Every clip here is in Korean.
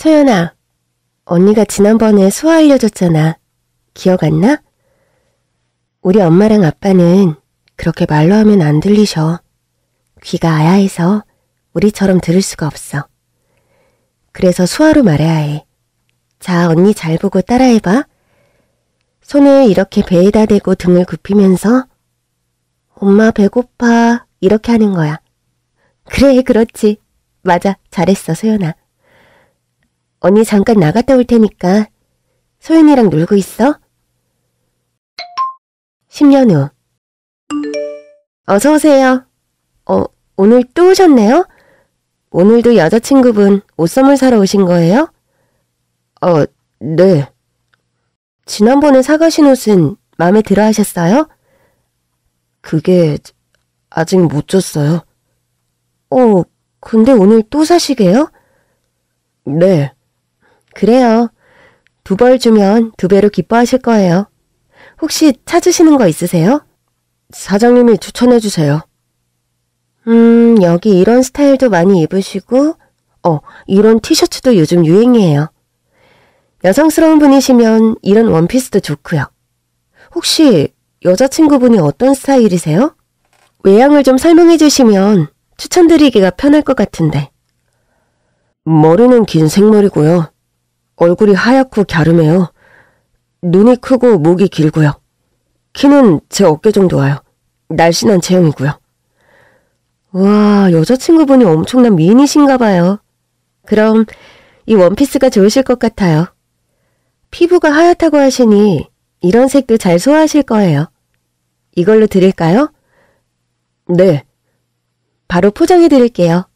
소연아, 언니가 지난번에 수화 알려줬잖아. 기억 안 나? 우리 엄마랑 아빠는 그렇게 말로 하면 안 들리셔. 귀가 아야해서 우리처럼 들을 수가 없어. 그래서 수화로 말해야 해. 자, 언니 잘 보고 따라해봐. 손을 이렇게 배에다 대고 등을 굽히면서 엄마 배고파 이렇게 하는 거야. 그래, 그렇지. 맞아, 잘했어, 소연아. 언니 잠깐 나갔다 올 테니까 소윤이랑 놀고 있어? 10년 후. 어서 오세요. 어, 오늘 또 오셨네요? 오늘도 여자친구분 옷 선물 사러 오신 거예요? 어, 네. 지난번에 사가신 옷은 마음에 들어 하셨어요? 그게 아직 못 줬어요. 어, 근데 오늘 또 사시게요? 네. 그래요. 두 벌 주면 두 배로 기뻐하실 거예요. 혹시 찾으시는 거 있으세요? 사장님이 추천해 주세요. 음, 여기 이런 스타일도 많이 입으시고, 어, 이런 티셔츠도 요즘 유행이에요. 여성스러운 분이시면 이런 원피스도 좋고요. 혹시 여자친구분이 어떤 스타일이세요? 외양을 좀 설명해 주시면 추천드리기가 편할 것 같은데. 머리는 긴 생머리고요. 얼굴이 하얗고 갸름해요. 눈이 크고 목이 길고요. 키는 제 어깨 정도 와요. 날씬한 체형이고요. 와, 여자친구분이 엄청난 미인이신가 봐요. 그럼 이 원피스가 좋으실 것 같아요. 피부가 하얗다고 하시니 이런 색도 잘 소화하실 거예요. 이걸로 드릴까요? 네. 바로 포장해 드릴게요.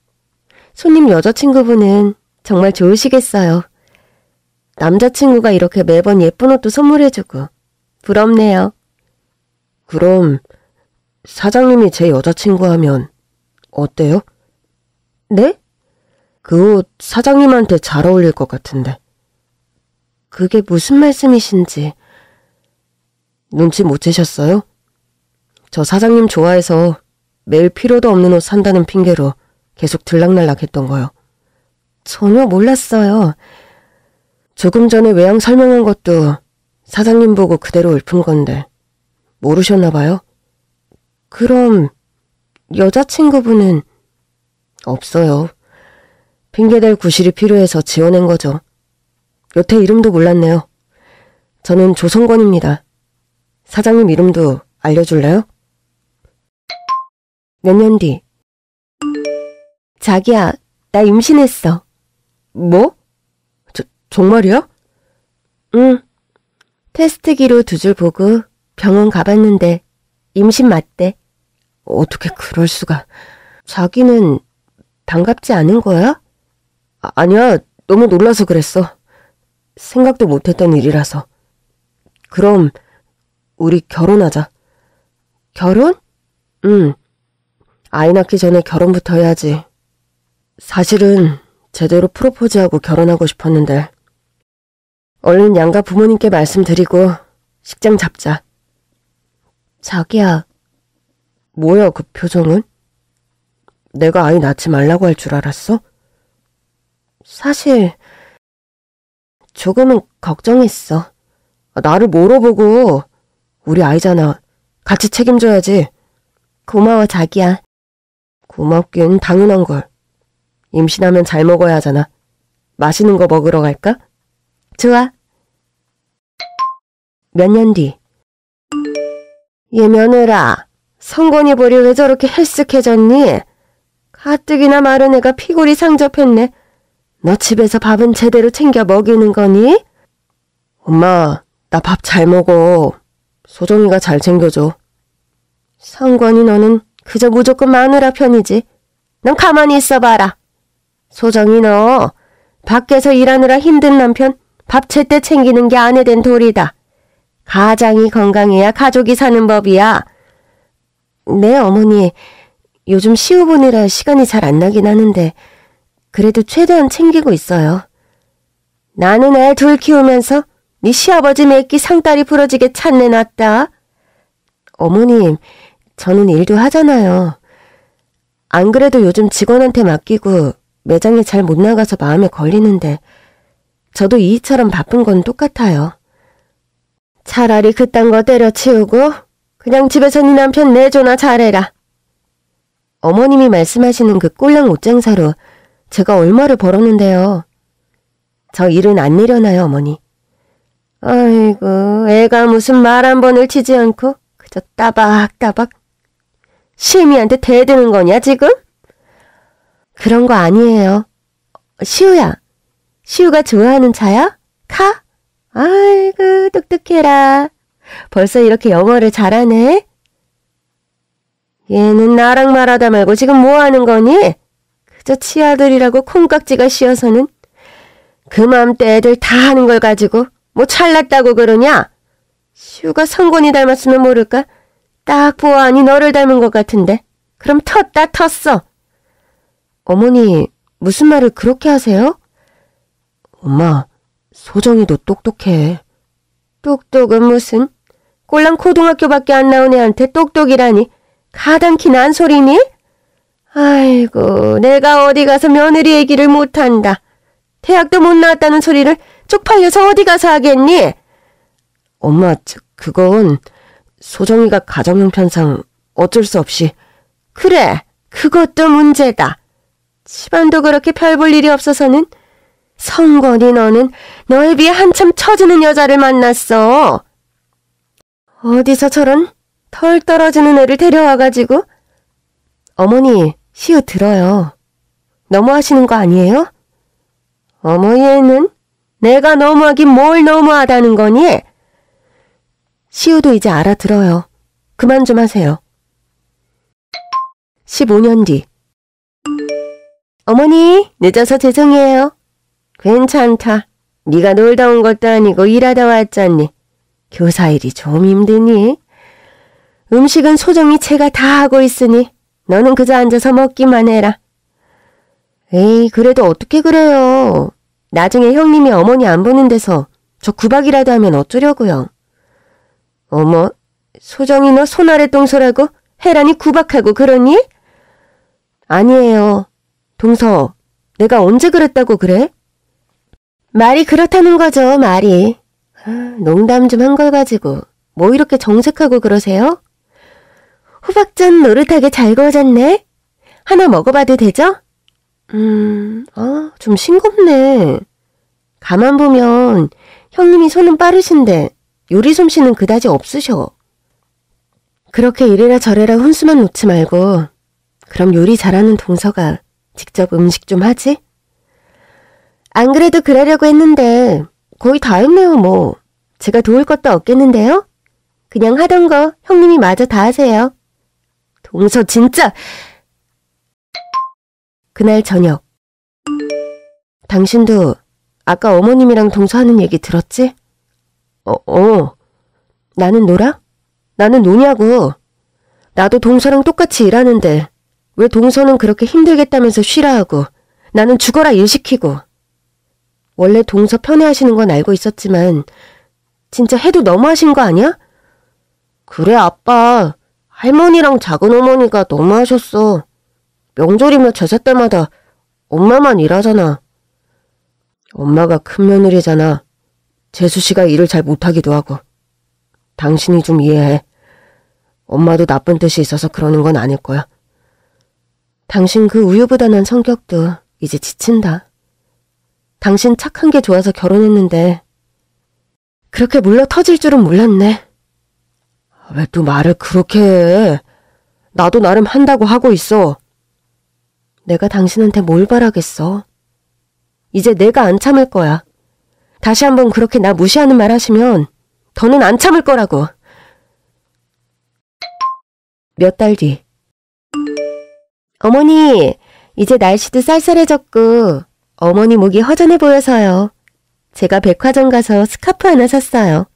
손님 여자친구분은 정말 좋으시겠어요. 남자친구가 이렇게 매번 예쁜 옷도 선물해주고 부럽네요. 그럼 사장님이 제 여자친구 하면 어때요? 네? 그 옷 사장님한테 잘 어울릴 것 같은데. 그게 무슨 말씀이신지. 눈치 못 채셨어요? 저 사장님 좋아해서 매일 필요도 없는 옷 산다는 핑계로 계속 들락날락 했던 거요. 전혀 몰랐어요. 조금 전에 외양 설명한 것도 사장님 보고 그대로 읊은 건데 모르셨나 봐요? 그럼 여자친구분은 없어요. 핑계댈 구실이 필요해서 지어낸 거죠. 여태 이름도 몰랐네요. 저는 조성권입니다. 사장님 이름도 알려줄래요? 몇 년 뒤. 자기야, 나 임신했어. 뭐? 정말이야? 응. 테스트기로 두 줄 보고 병원 가봤는데 임신 맞대. 어떻게 그럴 수가. 자기는 반갑지 않은 거야? 아, 아니야. 너무 놀라서 그랬어. 생각도 못했던 일이라서. 그럼 우리 결혼하자. 결혼? 응. 아이 낳기 전에 결혼부터 해야지. 사실은 제대로 프로포즈하고 결혼하고 싶었는데 얼른 양가 부모님께 말씀드리고 식장 잡자. 자기야. 뭐야 그 표정은? 내가 아이 낳지 말라고 할 줄 알았어? 사실 조금은 걱정했어. 나를 뭐로 보고 우리 아이잖아. 같이 책임져야지. 고마워 자기야. 고맙긴 당연한 걸. 임신하면 잘 먹어야 하잖아. 맛있는 거 먹으러 갈까? 좋아. 몇 년 뒤. 얘 며느라, 성곤이 볼이 왜 저렇게 헬쓱해졌니? 가뜩이나 마른 애가 피골이 상접했네. 너 집에서 밥은 제대로 챙겨 먹이는 거니? 엄마, 나 밥 잘 먹어. 소정이가 잘 챙겨줘. 성권이 너는 그저 무조건 마누라 편이지. 넌 가만히 있어봐라. 소정이 너 밖에서 일하느라 힘든 남편 밥 제때 챙기는 게 아내 된 도리다. 가장이 건강해야 가족이 사는 법이야. 네, 어머니. 요즘 시우분이라 시간이 잘 안 나긴 하는데 그래도 최대한 챙기고 있어요. 나는 애 둘 키우면서 네 시아버지 맥기 상다리 부러지게 찬내 놨다. 어머님, 저는 일도 하잖아요. 안 그래도 요즘 직원한테 맡기고 매장에 잘 못 나가서 마음에 걸리는데 저도 이처럼 바쁜 건 똑같아요. 차라리 그딴 거 때려치우고 그냥 집에서 네 남편 내조나 잘해라. 어머님이 말씀하시는 그 꼴랑 옷장사로 제가 얼마를 벌었는데요. 저 일은 안 내려놔요, 어머니. 아이고, 애가 무슨 말 한 번을 치지 않고 그저 따박따박 시미한테 대드는 거냐, 지금? 그런 거 아니에요. 시우야, 시우가 좋아하는 차야? 카? 아이고, 똑똑해라. 벌써 이렇게 영어를 잘하네? 얘는 나랑 말하다 말고 지금 뭐 하는 거니? 그저 치아들이라고 콩깍지가 씌어서는 그맘때 애들 다 하는 걸 가지고 뭐 찰났다고 그러냐? 슈가 성곤이 닮았으면 모를까? 딱 보아하니 너를 닮은 것 같은데. 그럼 텄다 텄어. 어머니, 무슨 말을 그렇게 하세요? 엄마, 소정이도 똑똑해. 똑똑은 무슨? 꼴랑 고등학교밖에 안 나온 애한테 똑똑이라니. 가당키난 소리니? 아이고, 내가 어디 가서 며느리 얘기를 못한다. 대학도 못 나왔다는 소리를 쪽팔려서 어디 가서 하겠니? 엄마, 그건 소정이가 가정 형편상 어쩔 수 없이. 그래, 그것도 문제다. 집안도 그렇게 별 볼 일이 없어서는 성건이 너는 너에 비해 한참 처지는 여자를 만났어. 어디서 저런 털 떨어지는 애를 데려와가지고. 어머니, 시우 들어요. 너무하시는 거 아니에요? 어머 얘는 내가 너무하긴 뭘 너무하다는 거니? 시우도 이제 알아들어요. 그만 좀 하세요. 15년 뒤 어머니, 늦어서 죄송해요. 괜찮다. 네가 놀다 온 것도 아니고 일하다 왔잖니. 교사 일이 좀 힘드니? 음식은 소정이 채가 다 하고 있으니 너는 그저 앉아서 먹기만 해라. 에이, 그래도 어떻게 그래요. 나중에 형님이 어머니 안 보는 데서 저 구박이라도 하면 어쩌려고요. 어머, 소정이 너 손 아래 똥소라고 해란이 구박하고 그러니? 아니에요. 동서, 내가 언제 그랬다고 그래? 말이 그렇다는 거죠, 말이. 아, 농담 좀 한 걸 가지고 뭐 이렇게 정색하고 그러세요? 호박전 노릇하게 잘 구워졌네? 하나 먹어봐도 되죠? 음, 아, 좀 싱겁네. 가만 보면 형님이 손은 빠르신데 요리 솜씨는 그다지 없으셔. 그렇게 이래라 저래라 훈수만 놓지 말고 그럼 요리 잘하는 동서가 직접 음식 좀 하지? 안 그래도 그러려고 했는데 거의 다 했네요 뭐. 제가 도울 것도 없겠는데요? 그냥 하던 거 형님이 마저 다 하세요. 동서 진짜! 그날 저녁 당신도 아까 어머님이랑 동서 하는 얘기 들었지? 어, 어. 나는 놀아? 나는 노냐고. 나도 동서랑 똑같이 일하는데 왜 동서는 그렇게 힘들겠다면서 쉬라 하고 나는 죽어라 일 시키고 원래 동서 편애하시는 건 알고 있었지만 진짜 해도 너무하신 거 아니야? 그래 아빠 할머니랑 작은 어머니가 너무하셨어. 명절이며 제사 때마다 엄마만 일하잖아. 엄마가 큰 며느리잖아. 재수 씨가 일을 잘 못하기도 하고. 당신이 좀 이해해. 엄마도 나쁜 뜻이 있어서 그러는 건 아닐 거야. 당신 그 우유부단한 성격도 이제 지친다. 당신 착한 게 좋아서 결혼했는데 그렇게 물러 터질 줄은 몰랐네. 왜 또 말을 그렇게 해? 나도 나름 한다고 하고 있어. 내가 당신한테 뭘 바라겠어. 이제 내가 안 참을 거야. 다시 한번 그렇게 나 무시하는 말 하시면 더는 안 참을 거라고. 몇 달 뒤. 어머니, 이제 날씨도 쌀쌀해졌고 어머니 목이 허전해 보여서요. 제가 백화점 가서 스카프 하나 샀어요.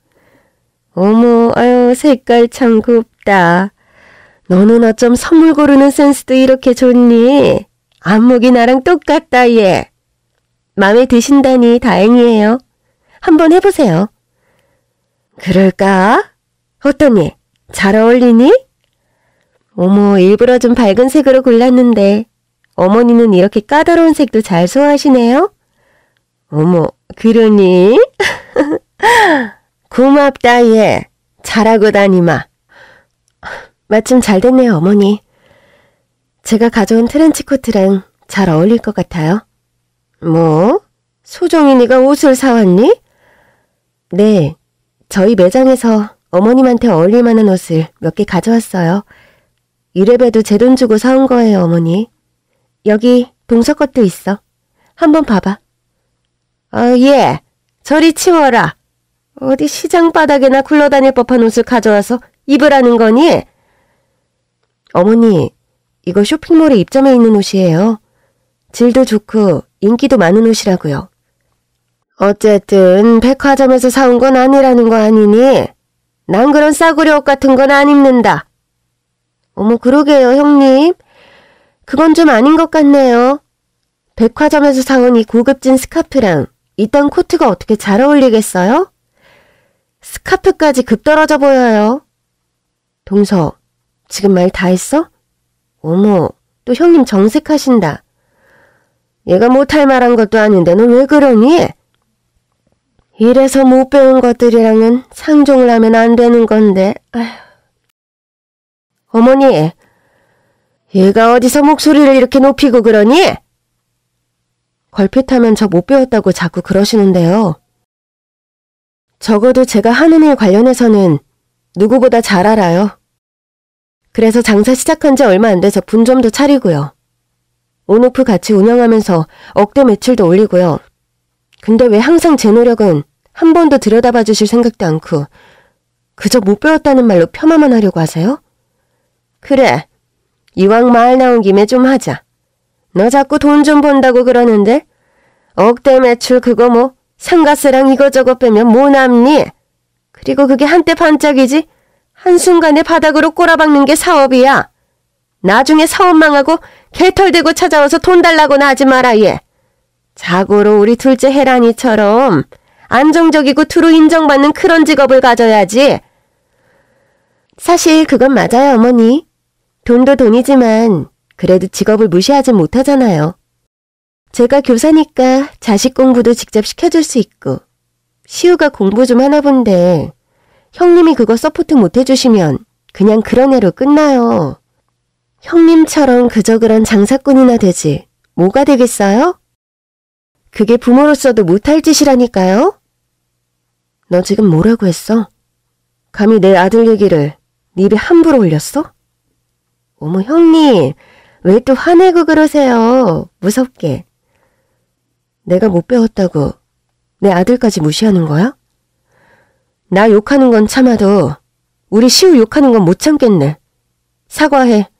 어머, 아유, 색깔 참 곱다. 너는 어쩜 선물 고르는 센스도 이렇게 좋니? 안목이 나랑 똑같다, 얘. 마음에 드신다니 다행이에요. 한번 해보세요. 그럴까? 어떠니? 잘 어울리니? 어머, 일부러 좀 밝은 색으로 골랐는데 어머니는 이렇게 까다로운 색도 잘 소화하시네요. 어머, 그러니? 고맙다, 얘. 잘하고 다니마. 마침 잘 됐네요, 어머니. 제가 가져온 트렌치코트랑 잘 어울릴 것 같아요. 뭐? 소정이니가 옷을 사왔니? 네, 저희 매장에서 어머님한테 어울릴 만한 옷을 몇 개 가져왔어요. 이래봬도 제 돈 주고 사온 거예요, 어머니. 여기 동서 것도 있어. 한번 봐봐. 어, 예. 저리 치워라. 어디 시장 바닥에나 굴러다닐 법한 옷을 가져와서 입으라는 거니? 어머니, 이거 쇼핑몰에 입점해 있는 옷이에요. 질도 좋고 인기도 많은 옷이라고요. 어쨌든 백화점에서 사온 건 아니라는 거 아니니? 난 그런 싸구려 옷 같은 건 안 입는다. 어머 그러게요 형님. 그건 좀 아닌 것 같네요. 백화점에서 사온 이 고급진 스카프랑 이딴 코트가 어떻게 잘 어울리겠어요? 스카프까지 급 떨어져 보여요. 동서, 지금 말 다 했어? 어머, 또 형님 정색하신다. 얘가 못할 뭐 말한 것도 아닌데 너왜 그러니? 이래서 못 배운 것들이랑은 상종을 하면 안 되는 건데, 아휴. 어머니, 얘가 어디서 목소리를 이렇게 높이고 그러니? 걸핏하면 저 못 배웠다고 자꾸 그러시는데요. 적어도 제가 하는 일 관련해서는 누구보다 잘 알아요. 그래서 장사 시작한 지 얼마 안 돼서 분점도 차리고요. 온오프 같이 운영하면서 억대 매출도 올리고요. 근데 왜 항상 제 노력은 한 번도 들여다봐 주실 생각도 않고 그저 못 배웠다는 말로 폄하만 하려고 하세요? 그래, 이왕 말 나온 김에 좀 하자. 너 자꾸 돈 좀 번다고 그러는데? 억대 매출 그거 뭐상가세랑 이거저거 빼면 뭐 남니? 그리고 그게 한때 반짝이지? 한순간에 바닥으로 꼬라박는 게 사업이야. 나중에 사업 망하고 개털되고 찾아와서 돈 달라고나 하지 마라 얘. 자고로 우리 둘째 혜란이처럼 안정적이고 투로 인정받는 그런 직업을 가져야지. 사실 그건 맞아요 어머니. 돈도 돈이지만 그래도 직업을 무시하진 못하잖아요. 제가 교사니까 자식 공부도 직접 시켜줄 수 있고 시우가 공부 좀 하나 본데 형님이 그거 서포트 못 해주시면 그냥 그런 애로 끝나요. 형님처럼 그저 그런 장사꾼이나 되지 뭐가 되겠어요? 그게 부모로서도 못할 짓이라니까요. 너 지금 뭐라고 했어? 감히 내 아들 얘기를 네 입에 함부로 올렸어? 어머 형님, 왜 또 화내고 그러세요? 무섭게. 내가 못 배웠다고 내 아들까지 무시하는 거야? 나 욕하는 건 참아도 우리 시우 욕하는 건 못 참겠네. 사과해.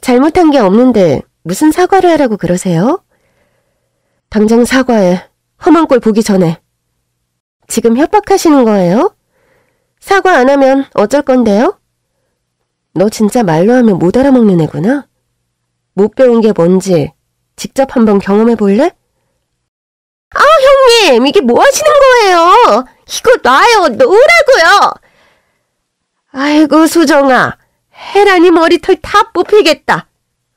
잘못한 게 없는데 무슨 사과를 하라고 그러세요? 당장 사과해. 험한 꼴 보기 전에. 지금 협박하시는 거예요? 사과 안 하면 어쩔 건데요? 너 진짜 말로 하면 못 알아먹는 애구나? 못 배운 게 뭔지 직접 한번 경험해 볼래? 아, 형님! 이게 뭐 하시는 거예요? 이거 놔요! 놓으라고요! 아이고, 수정아. 해란이 머리털 다 뽑히겠다.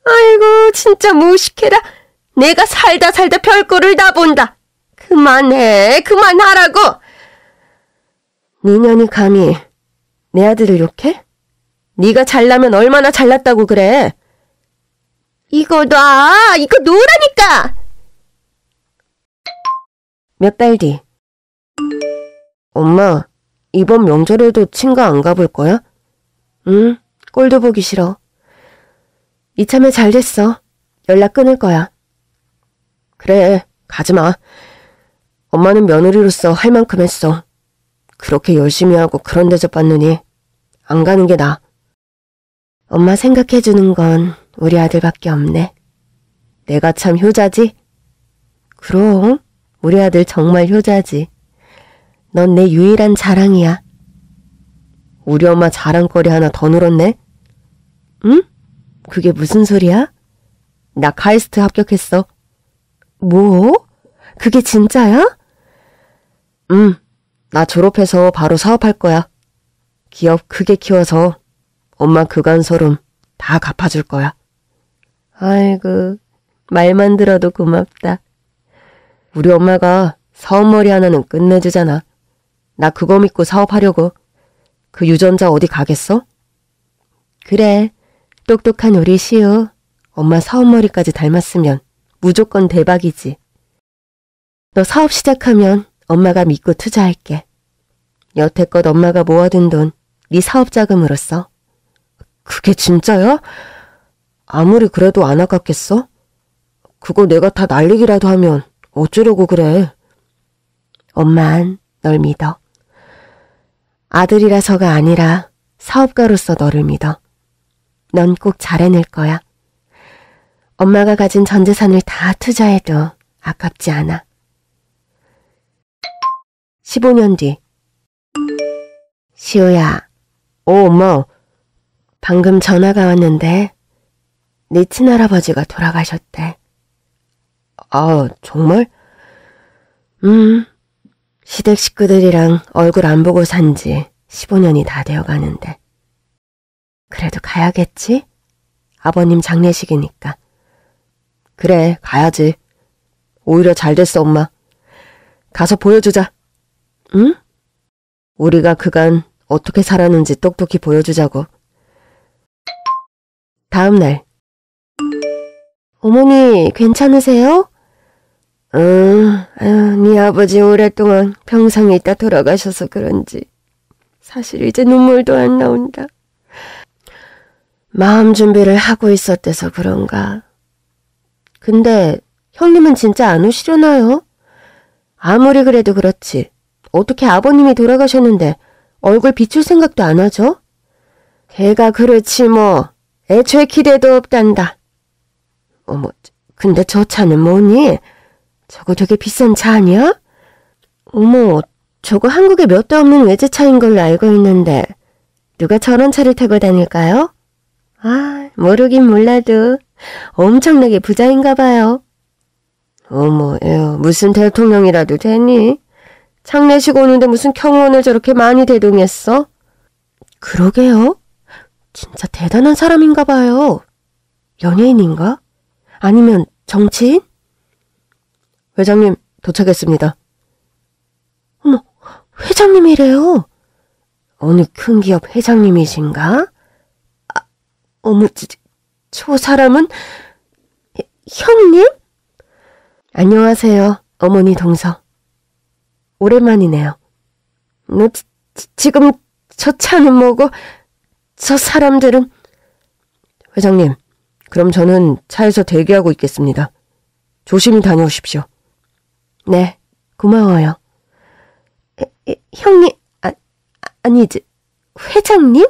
아이고, 진짜 무식해라. 내가 살다 살다 별꼴을 다 본다. 그만해, 그만하라고! 니년이 감히 내 아들을 욕해? 네가 잘나면 얼마나 잘났다고 그래. 이거 놔! 이거 놓으라니까! 몇 달 뒤. 엄마, 이번 명절에도 친가 안 가볼 거야? 응, 꼴도 보기 싫어. 이참에 잘 됐어. 연락 끊을 거야. 그래, 가지 마. 엄마는 며느리로서 할 만큼 했어. 그렇게 열심히 하고 그런 대접 받느니 안 가는 게 나아. 엄마 생각해주는 건 우리 아들밖에 없네. 내가 참 효자지? 그럼 우리 아들 정말 효자지. 넌 내 유일한 자랑이야. 우리 엄마 자랑거리 하나 더 늘었네? 응? 그게 무슨 소리야? 나 카이스트 합격했어. 뭐? 그게 진짜야? 응, 나 졸업해서 바로 사업할 거야. 기업 크게 키워서 엄마 그간 소름 다 갚아줄 거야. 아이고, 말만 들어도 고맙다. 우리 엄마가 사업머리 하나는 끝내주잖아. 나 그거 믿고 사업하려고. 그 유전자 어디 가겠어? 그래, 똑똑한 우리 시우. 엄마 사업머리까지 닮았으면 무조건 대박이지. 너 사업 시작하면 엄마가 믿고 투자할게. 여태껏 엄마가 모아둔 돈, 네 사업 자금으로 써. 그게 진짜야? 아무리 그래도 안 아깝겠어? 그거 내가 다 날리기라도 하면 어쩌려고 그래. 엄만 널 믿어. 아들이라서가 아니라 사업가로서 너를 믿어. 넌 꼭 잘해낼 거야. 엄마가 가진 전 재산을 다 투자해도 아깝지 않아. 15년 뒤. 시호야. 오, 어, 엄마. 방금 전화가 왔는데 네 친할아버지가 돌아가셨대. 아, 정말? 음, 시댁 식구들이랑 얼굴 안 보고 산 지 15년이 다 되어 가는데. 그래도 가야겠지? 아버님 장례식이니까. 그래, 가야지. 오히려 잘 됐어, 엄마. 가서 보여주자. 응? 우리가 그간 어떻게 살았는지 똑똑히 보여주자고. 다음 날. 어머니, 괜찮으세요? 응, 어, 아유, 네 아버지 오랫동안 병상에 있다 돌아가셔서 그런지. 사실 이제 눈물도 안 나온다. 마음 준비를 하고 있었대서 그런가. 근데 형님은 진짜 안 오시려나요? 아무리 그래도 그렇지. 어떻게 아버님이 돌아가셨는데 얼굴 비출 생각도 안 하죠? 걔가 그렇지 뭐. 애초에 기대도 없단다. 어머, 근데 저 차는 뭐니? 저거 되게 비싼 차 아니야? 어머, 저거 한국에 몇 대 없는 외제차인 걸로 알고 있는데 누가 저런 차를 타고 다닐까요? 아, 모르긴 몰라도 엄청나게 부자인가 봐요. 어머, 에휴, 무슨 대통령이라도 되니? 장례식 오는데 무슨 경호원을 저렇게 많이 대동했어? 그러게요. 진짜 대단한 사람인가 봐요. 연예인인가? 아니면 정치인? 회장님, 도착했습니다. 어머, 회장님이래요. 어느 큰 기업 회장님이신가? 아, 어머, 저, 저 사람은 형님? 안녕하세요, 어머니 동서. 오랜만이네요. 너 지, 지금 저 차는 뭐고? 저 사람들은 회장님, 그럼 저는 차에서 대기하고 있겠습니다. 조심히 다녀오십시오. 네, 고마워요. 에, 에, 형님, 아, 아니지, 회장님?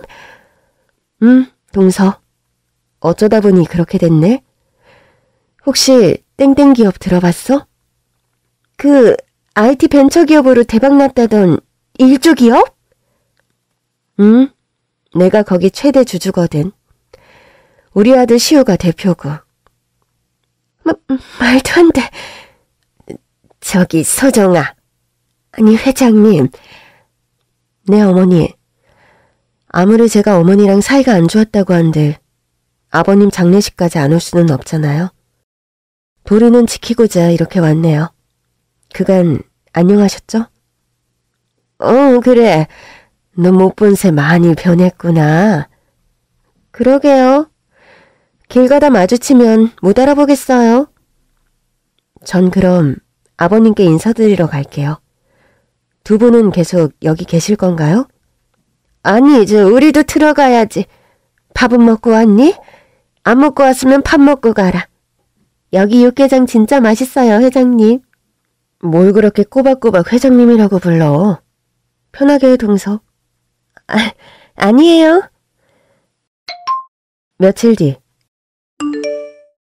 음, 동서. 어쩌다 보니 그렇게 됐네. 혹시 땡땡 기업 들어봤어? 그 IT 벤처 기업으로 대박 났다던 일조 기업? 응, 음? 내가 거기 최대 주주거든. 우리 아들 시호가 대표고. 마, 말도 안 돼. 저기 서정아. 아니 회장님. 네 어머니. 아무리 제가 어머니랑 사이가 안 좋았다고 한들 아버님 장례식까지 안 올 수는 없잖아요. 도리는 지키고자 이렇게 왔네요. 그간 안녕하셨죠? 어, 그래. 너못본새 많이 변했구나. 그러게요. 길 가다 마주치면 못 알아보겠어요. 전 그럼 아버님께 인사드리러 갈게요. 두 분은 계속 여기 계실 건가요? 아니, 이제 우리도 들어가야지. 밥은 먹고 왔니? 안 먹고 왔으면 밥 먹고 가라. 여기 육개장 진짜 맛있어요, 회장님. 뭘 그렇게 꼬박꼬박 회장님이라고 불러. 편하게 해, 동서. 아, 아니에요. 며칠 뒤.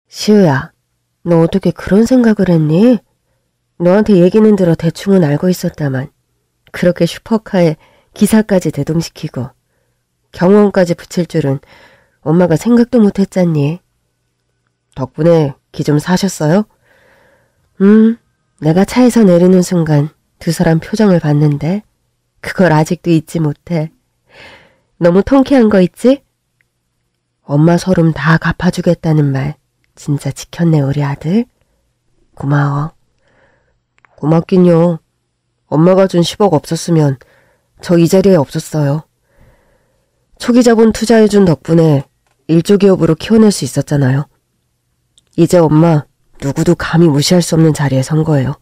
시우야, 너 어떻게 그런 생각을 했니? 너한테 얘기는 들어 대충은 알고 있었다만 그렇게 슈퍼카에 기사까지 대동시키고 경호원까지 붙일 줄은 엄마가 생각도 못했잖니. 덕분에 기 좀 사셨어요? 음, 내가 차에서 내리는 순간 두 사람 표정을 봤는데 그걸 아직도 잊지 못해. 너무 통쾌한 거 있지? 엄마 서름 다 갚아주겠다는 말 진짜 지켰네 우리 아들. 고마워. 고맙긴요. 엄마가 준 10억 없었으면 저 이 자리에 없었어요. 초기 자본 투자해준 덕분에 일조 기업으로 키워낼 수 있었잖아요. 이제 엄마 누구도 감히 무시할 수 없는 자리에 선 거예요.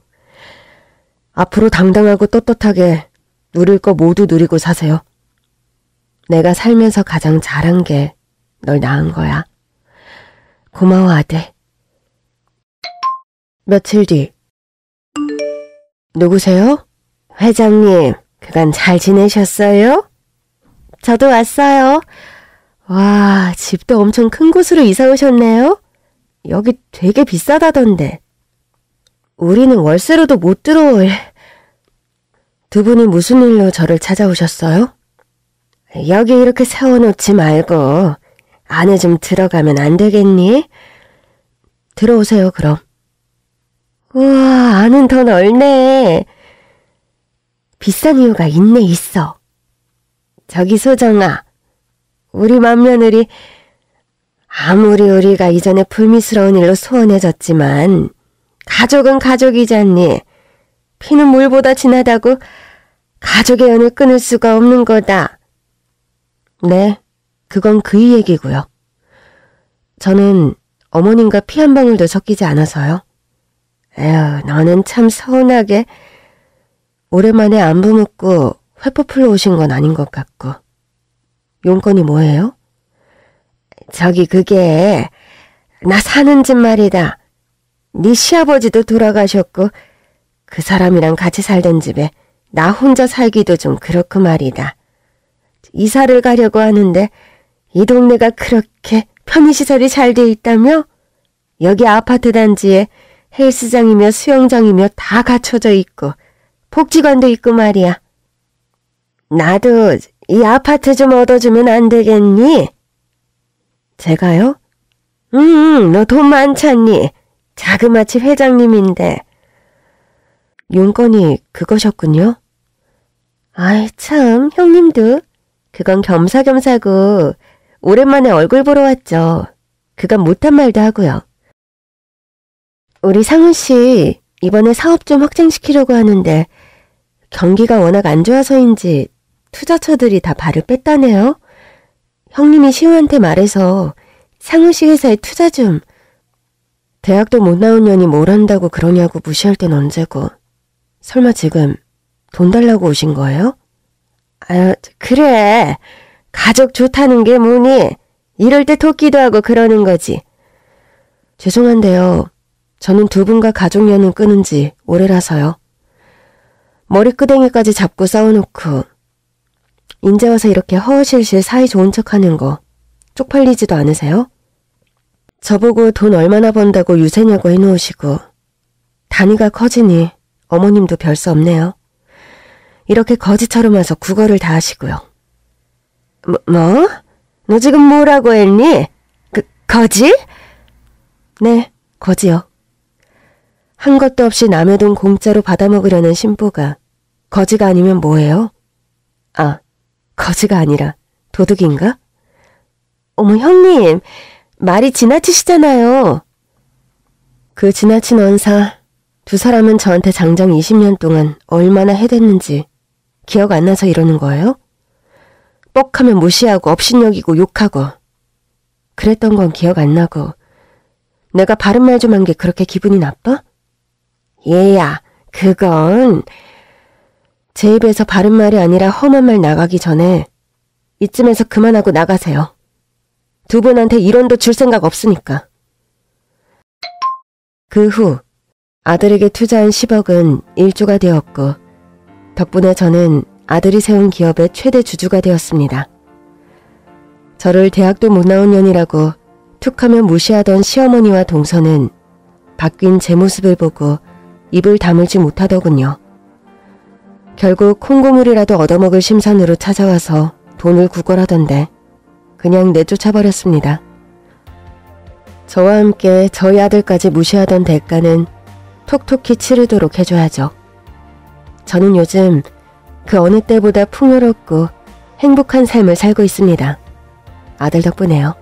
앞으로 당당하고 떳떳하게 누릴 거 모두 누리고 사세요. 내가 살면서 가장 잘한 게 널 낳은 거야. 고마워, 아들. 며칠 뒤. 누구세요? 회장님, 그간 잘 지내셨어요? 저도 왔어요. 와, 집도 엄청 큰 곳으로 이사 오셨네요? 여기 되게 비싸다던데. 우리는 월세로도 못 들어올. 두 분이 무슨 일로 저를 찾아오셨어요? 여기 이렇게 세워놓지 말고 안에 좀 들어가면 안 되겠니? 들어오세요, 그럼. 우와, 안은 더 넓네. 비싼 이유가 있네, 있어. 저기 소정아, 우리 맏며느리 아무리 우리가 이전에 불미스러운 일로 소원해졌지만 가족은 가족이잖니. 피는 물보다 진하다고 가족의 연을 끊을 수가 없는 거다. 네, 그건 그이 얘기고요. 저는 어머님과 피 한 방울도 섞이지 않아서요. 에휴, 너는 참 서운하게 오랜만에 안부 묻고 회포 풀러 오신 건 아닌 것 같고. 용건이 뭐예요? 저기 그게 나 사는 집 말이다. 네 시아버지도 돌아가셨고 그 사람이랑 같이 살던 집에 나 혼자 살기도 좀 그렇고 말이다. 이사를 가려고 하는데 이 동네가 그렇게 편의시설이 잘 돼 있다며 여기 아파트 단지에 헬스장이며 수영장이며 다 갖춰져 있고 복지관도 있고 말이야. 나도 이 아파트 좀 얻어주면 안 되겠니? 제가요? 응, 너돈 많잖니. 자그마치 회장님인데. 용건이 그거셨군요. 아이, 참, 형님도 그건 겸사겸사고 오랜만에 얼굴 보러 왔죠. 그간 못한 말도 하고요. 우리 상훈 씨 이번에 사업 좀 확장시키려고 하는데 경기가 워낙 안 좋아서인지 투자처들이 다 발을 뺐다네요. 형님이 시우한테 말해서 상훈 씨 회사에 투자 좀. 대학도 못 나온 년이 뭘 한다고 그러냐고 무시할 땐 언제고. 설마 지금 돈 달라고 오신 거예요? 아유, 그래. 가족 좋다는 게 뭐니? 이럴 때토끼도 하고 그러는 거지. 죄송한데요. 저는 두 분과 가족 연은 끊은 지 오래라서요. 머리끄댕이까지 잡고 싸워놓고 인제 와서 이렇게 허우실실 사이 좋은 척하는 거 쪽팔리지도 않으세요? 저보고 돈 얼마나 번다고 유세냐고 해놓으시고 단위가 커지니 어머님도 별 수 없네요. 이렇게 거지처럼 와서 국어를 다 하시고요. 뭐? 뭐? 너 지금 뭐라고 했니? 그, 거지? 네, 거지요. 한 것도 없이 남의 돈 공짜로 받아먹으려는 신부가 거지가 아니면 뭐예요? 아, 거지가 아니라 도둑인가? 어머, 형님, 말이 지나치시잖아요. 그 지나친 언사, 두 사람은 저한테 장장 20년 동안 얼마나 해댔는지 기억 안 나서 이러는 거예요? 뻑하면 무시하고 업신여기고 욕하고 그랬던 건 기억 안 나고 내가 바른 말 좀 한 게 그렇게 기분이 나빠? 얘야 그건 제 입에서 바른 말이 아니라 험한 말 나가기 전에 이쯤에서 그만하고 나가세요. 두 분한테 이론도 줄 생각 없으니까. 그 후 아들에게 투자한 10억은 1조가 되었고 덕분에 저는 아들이 세운 기업의 최대 주주가 되었습니다. 저를 대학도 못 나온 년이라고 툭하며 무시하던 시어머니와 동서는 바뀐 제 모습을 보고 입을 다물지 못하더군요. 결국 콩고물이라도 얻어먹을 심산으로 찾아와서 돈을 구걸하던데 그냥 내쫓아버렸습니다. 저와 함께 저희 아들까지 무시하던 대가는 톡톡히 치르도록 해줘야죠. 저는 요즘 그 어느 때보다 풍요롭고 행복한 삶을 살고 있습니다. 아들 덕분에요.